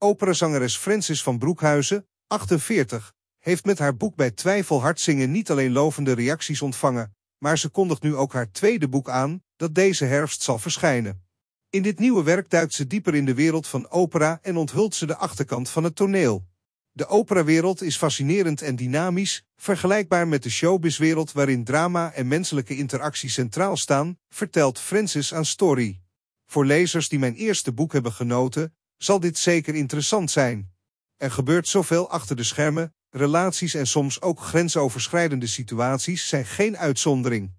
Operazangeres Francis van Broekhuizen, 48, heeft met haar boek Bij twijfel Hartzingen zingen niet alleen lovende reacties ontvangen, maar ze kondigt nu ook haar tweede boek aan, dat deze herfst zal verschijnen. In dit nieuwe werk duikt ze dieper in de wereld van opera en onthult ze de achterkant van het toneel. De operawereld is fascinerend en dynamisch, vergelijkbaar met de showbizwereld waarin drama en menselijke interactie centraal staan, vertelt Francis aan Story. Voor lezers die mijn eerste boek hebben genoten, zal dit zeker interessant zijn. Er gebeurt zoveel achter de schermen, relaties en soms ook grensoverschrijdende situaties zijn geen uitzondering.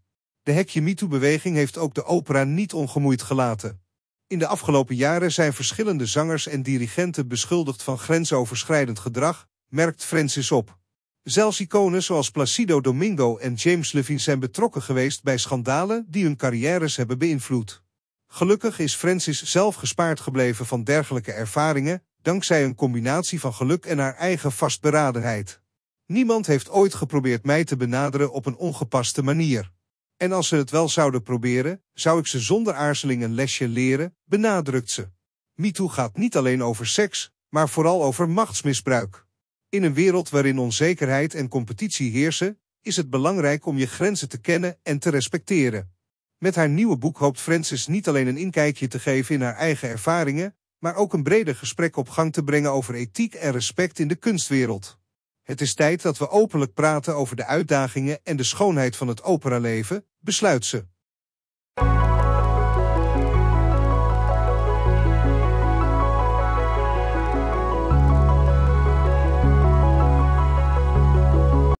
De Hekje MeToo-beweging heeft ook de opera niet ongemoeid gelaten. In de afgelopen jaren zijn verschillende zangers en dirigenten beschuldigd van grensoverschrijdend gedrag, merkt Francis op. Zelfs iconen zoals Placido Domingo en James Levine zijn betrokken geweest bij schandalen die hun carrières hebben beïnvloed. Gelukkig is Francis zelf gespaard gebleven van dergelijke ervaringen, dankzij een combinatie van geluk en haar eigen vastberadenheid. Niemand heeft ooit geprobeerd mij te benaderen op een ongepaste manier. En als ze het wel zouden proberen, zou ik ze zonder aarzeling een lesje leren, benadrukt ze. MeToo gaat niet alleen over seks, maar vooral over machtsmisbruik. In een wereld waarin onzekerheid en competitie heersen, is het belangrijk om je grenzen te kennen en te respecteren. Met haar nieuwe boek hoopt Frances niet alleen een inkijkje te geven in haar eigen ervaringen, maar ook een breder gesprek op gang te brengen over ethiek en respect in de kunstwereld. Het is tijd dat we openlijk praten over de uitdagingen en de schoonheid van het operaleven, besluit ze.